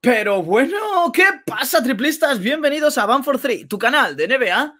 Pero bueno, ¿qué pasa, triplistas? Bienvenidos a for 3, tu canal de NBA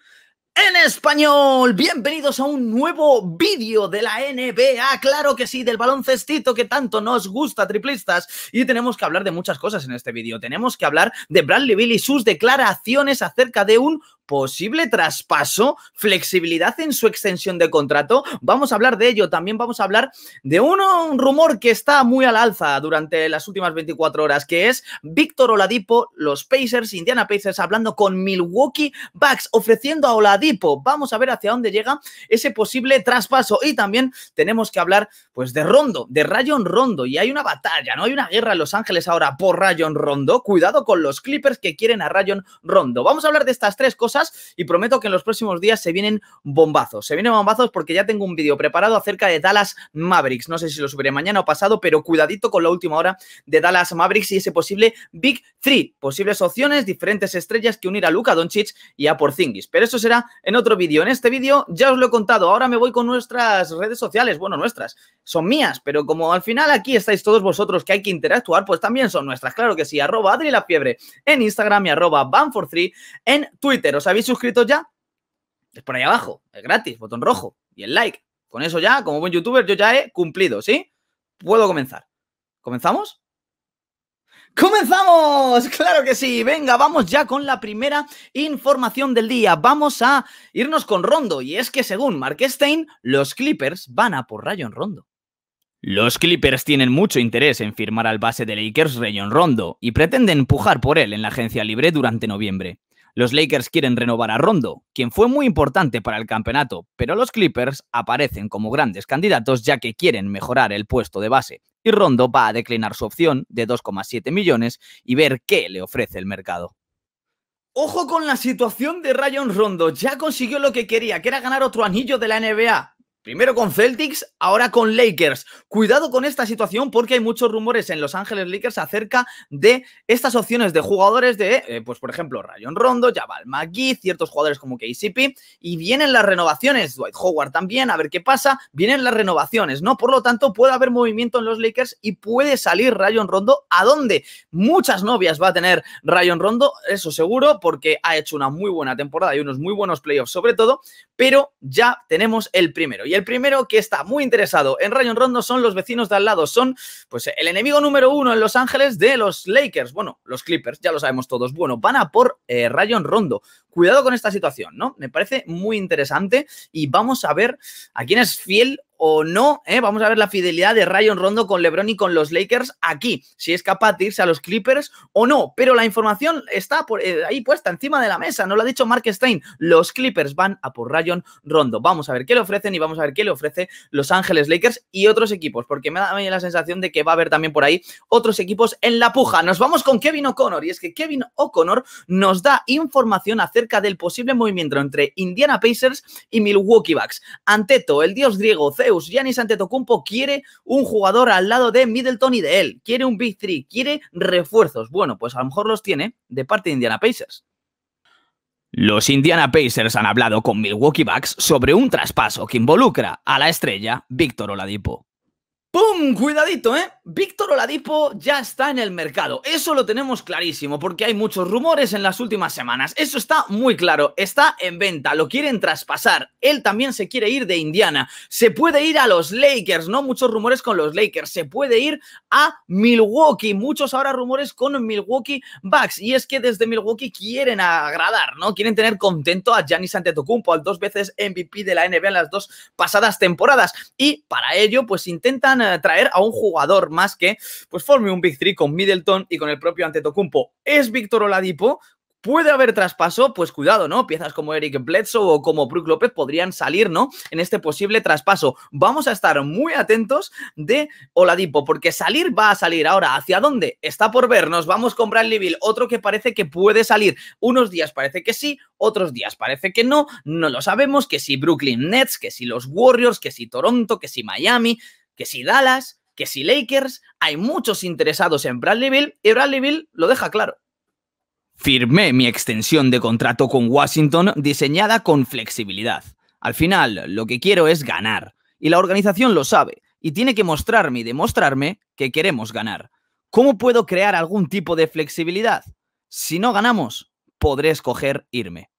en español. Bienvenidos a un nuevo vídeo de la NBA, claro que sí, del baloncestito que tanto nos gusta, triplistas. Y tenemos que hablar de muchas cosas en este vídeo. Tenemos que hablar de Bradley Bill y sus declaraciones acerca de un posible traspaso, flexibilidad en su extensión de contrato. Vamos a hablar de ello. También vamos a hablar de uno, un rumor que está muy al alza durante las últimas 24 horas, que es Víctor Oladipo, los Pacers, Indiana Pacers, hablando con Milwaukee Bucks, ofreciendo a Oladipo. Vamos a ver hacia dónde llega ese posible traspaso. Y también tenemos que hablar pues de Rondo, de Rayon Rondo. Y hay una batalla, ¿no? Hay una guerra en Los Ángeles ahora por Rayon Rondo. Cuidado con los Clippers que quieren a Rayon Rondo. Vamos a hablar de estas tres cosas y prometo que en los próximos días se vienen bombazos. Se vienen bombazos porque ya tengo un vídeo preparado acerca de Dallas Mavericks. No sé si lo subiré mañana o pasado, pero cuidadito con la última hora de Dallas Mavericks y ese posible Big Three. Posibles opciones, diferentes estrellas que unir a Luka Doncic y a Porzingis. Pero eso será en otro vídeo. En este vídeo ya os lo he contado. Ahora me voy con nuestras redes sociales. Bueno, nuestras. Son mías, pero como al final aquí estáis todos vosotros que hay que interactuar, pues también son nuestras. Claro que sí. Arroba Adri La Fiebre en Instagram y arroba Banfor3 en Twitter habéis suscrito ya, es por ahí abajo, es gratis, botón rojo y el like. Con eso ya, como buen youtuber, yo ya he cumplido, ¿sí? Puedo comenzar. ¿Comenzamos? ¡Comenzamos! ¡Claro que sí! Venga, vamos ya con la primera información del día. Vamos a irnos con Rondo. Y es que según Mark Stein, los Clippers van a por Rayon Rondo. Los Clippers tienen mucho interés en firmar al base de Lakers Rayon Rondo y pretenden empujar por él en la agencia libre durante noviembre. Los Lakers quieren renovar a Rondo, quien fue muy importante para el campeonato, pero los Clippers aparecen como grandes candidatos ya que quieren mejorar el puesto de base. Y Rondo va a declinar su opción de 2,7 millones y ver qué le ofrece el mercado. Ojo con la situación de Rayon Rondo, ya consiguió lo que quería, que era ganar otro anillo de la NBA. Primero con Celtics, ahora con Lakers. Cuidado con esta situación porque hay muchos rumores en Los Ángeles Lakers acerca de estas opciones de jugadores de, eh, pues por ejemplo, Rayon Rondo, Jabal McGee, ciertos jugadores como KCP y vienen las renovaciones, Dwight Howard también, a ver qué pasa, vienen las renovaciones, ¿no? Por lo tanto, puede haber movimiento en los Lakers y puede salir Rayon Rondo a dónde? Muchas novias va a tener Rayon Rondo, eso seguro, porque ha hecho una muy buena temporada y unos muy buenos playoffs sobre todo, pero ya tenemos el primero. Y el primero que está muy interesado en Rayon Rondo son los vecinos de al lado, son pues el enemigo número uno en Los Ángeles de los Lakers, bueno, los Clippers, ya lo sabemos todos. Bueno, van a por eh, Rayon Rondo, Cuidado con esta situación, ¿no? Me parece muy interesante y vamos a ver a quién es fiel o no. ¿eh? Vamos a ver la fidelidad de Rayon Rondo con LeBron y con los Lakers aquí, si es capaz de irse a los Clippers o no. Pero la información está eh, ahí puesta encima de la mesa, no lo ha dicho Mark Stein. Los Clippers van a por Ryan Rondo. Vamos a ver qué le ofrecen y vamos a ver qué le ofrece Los Ángeles Lakers y otros equipos, porque me da la sensación de que va a haber también por ahí otros equipos en la puja. Nos vamos con Kevin O'Connor y es que Kevin O'Connor nos da información acerca del posible movimiento entre Indiana Pacers y Milwaukee Bucks. Anteto, el dios griego Zeus, Giannis Antetokounmpo quiere un jugador al lado de Middleton y de él. Quiere un Big Three, quiere refuerzos. Bueno, pues a lo mejor los tiene de parte de Indiana Pacers. Los Indiana Pacers han hablado con Milwaukee Bucks sobre un traspaso que involucra a la estrella Víctor Oladipo. ¡Pum! Cuidadito, ¿eh? Víctor Oladipo ya está en el mercado. Eso lo tenemos clarísimo porque hay muchos rumores en las últimas semanas. Eso está muy claro. Está en venta, lo quieren traspasar. Él también se quiere ir de Indiana. Se puede ir a los Lakers, ¿no? Muchos rumores con los Lakers. Se puede ir a Milwaukee. Muchos ahora rumores con Milwaukee Bucks. Y es que desde Milwaukee quieren agradar, ¿no? Quieren tener contento a Giannis Antetokounmpo, al dos veces MVP de la NBA en las dos pasadas temporadas. Y para ello, pues intentan traer a un jugador más que pues forme un Big Three con Middleton y con el propio Antetokounmpo. ¿Es Víctor Oladipo? ¿Puede haber traspaso? Pues cuidado, ¿no? Piezas como Eric Bledsoe o como Brook López podrían salir, ¿no? En este posible traspaso. Vamos a estar muy atentos de Oladipo, porque salir va a salir. Ahora, ¿hacia dónde? Está por ver. Nos vamos con Bradley Bill, otro que parece que puede salir. Unos días parece que sí, otros días parece que no. No lo sabemos, que si Brooklyn Nets, que si los Warriors, que si Toronto, que si Miami que si Dallas, que si Lakers, hay muchos interesados en Bradley Bill y Bradley Bill lo deja claro. Firmé mi extensión de contrato con Washington diseñada con flexibilidad. Al final, lo que quiero es ganar. Y la organización lo sabe y tiene que mostrarme y demostrarme que queremos ganar. ¿Cómo puedo crear algún tipo de flexibilidad? Si no ganamos, podré escoger irme.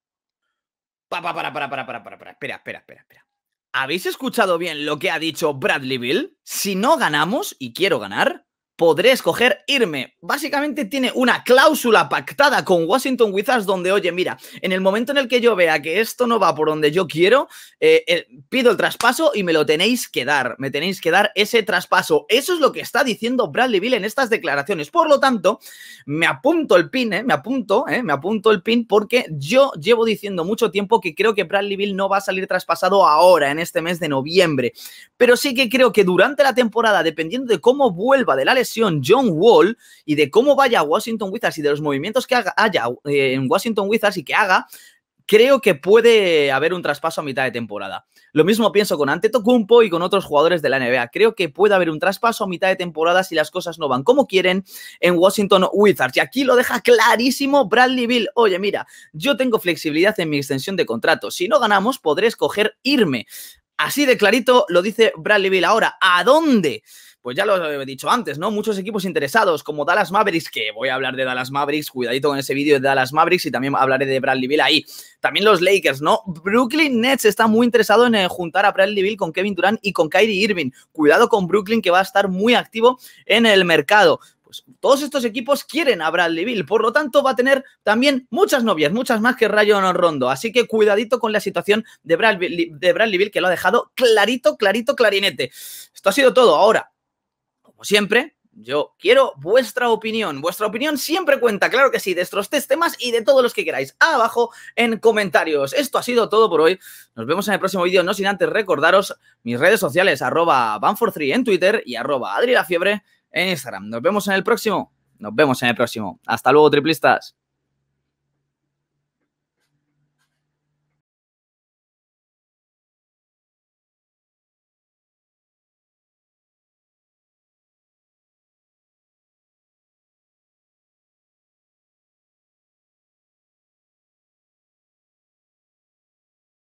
Para, para, para, para, para, para, para. Espera, espera, espera, espera. ¿habéis escuchado bien lo que ha dicho Bradley Bill? Si no ganamos, y quiero ganar, podré escoger irme. Básicamente tiene una cláusula pactada con Washington Wizards donde, oye, mira, en el momento en el que yo vea que esto no va por donde yo quiero, eh, eh, pido el traspaso y me lo tenéis que dar, me tenéis que dar ese traspaso. Eso es lo que está diciendo Bradley Bill en estas declaraciones. Por lo tanto, me apunto el pin, eh, me apunto, me apunto el pin porque yo llevo diciendo mucho tiempo que creo que Bradley Bill no va a salir traspasado ahora, en este mes de noviembre. Pero sí que creo que durante la temporada, dependiendo de cómo vuelva de la John Wall y de cómo vaya Washington Wizards y de los movimientos que haya eh, en Washington Wizards y que haga, creo que puede haber un traspaso a mitad de temporada. Lo mismo pienso con Antetokounmpo y con otros jugadores de la NBA. Creo que puede haber un traspaso a mitad de temporada si las cosas no van como quieren en Washington Wizards. Y aquí lo deja clarísimo Bradley Bill. Oye, mira, yo tengo flexibilidad en mi extensión de contrato. Si no ganamos, podré escoger irme. Así de clarito lo dice Bradley Bill. Ahora, ¿a dónde? pues ya lo he dicho antes, ¿no? Muchos equipos interesados, como Dallas Mavericks, que voy a hablar de Dallas Mavericks, cuidadito con ese vídeo de Dallas Mavericks y también hablaré de Bradley Bill ahí. También los Lakers, ¿no? Brooklyn Nets está muy interesado en eh, juntar a Bradley Bill con Kevin Durant y con Kyrie Irving. Cuidado con Brooklyn, que va a estar muy activo en el mercado. Pues todos estos equipos quieren a Bradley Bill, por lo tanto va a tener también muchas novias, muchas más que Rayon Rondo. Así que cuidadito con la situación de Bradley, de que lo ha dejado clarito, clarito, clarinete. Esto ha sido todo. Ahora, como siempre, yo quiero vuestra opinión. Vuestra opinión siempre cuenta, claro que sí, de estos tres temas y de todos los que queráis. Abajo en comentarios. Esto ha sido todo por hoy. Nos vemos en el próximo vídeo. No sin antes recordaros mis redes sociales, arroba banfor3 en Twitter y arroba Fiebre en Instagram. Nos vemos en el próximo. Nos vemos en el próximo. Hasta luego, triplistas.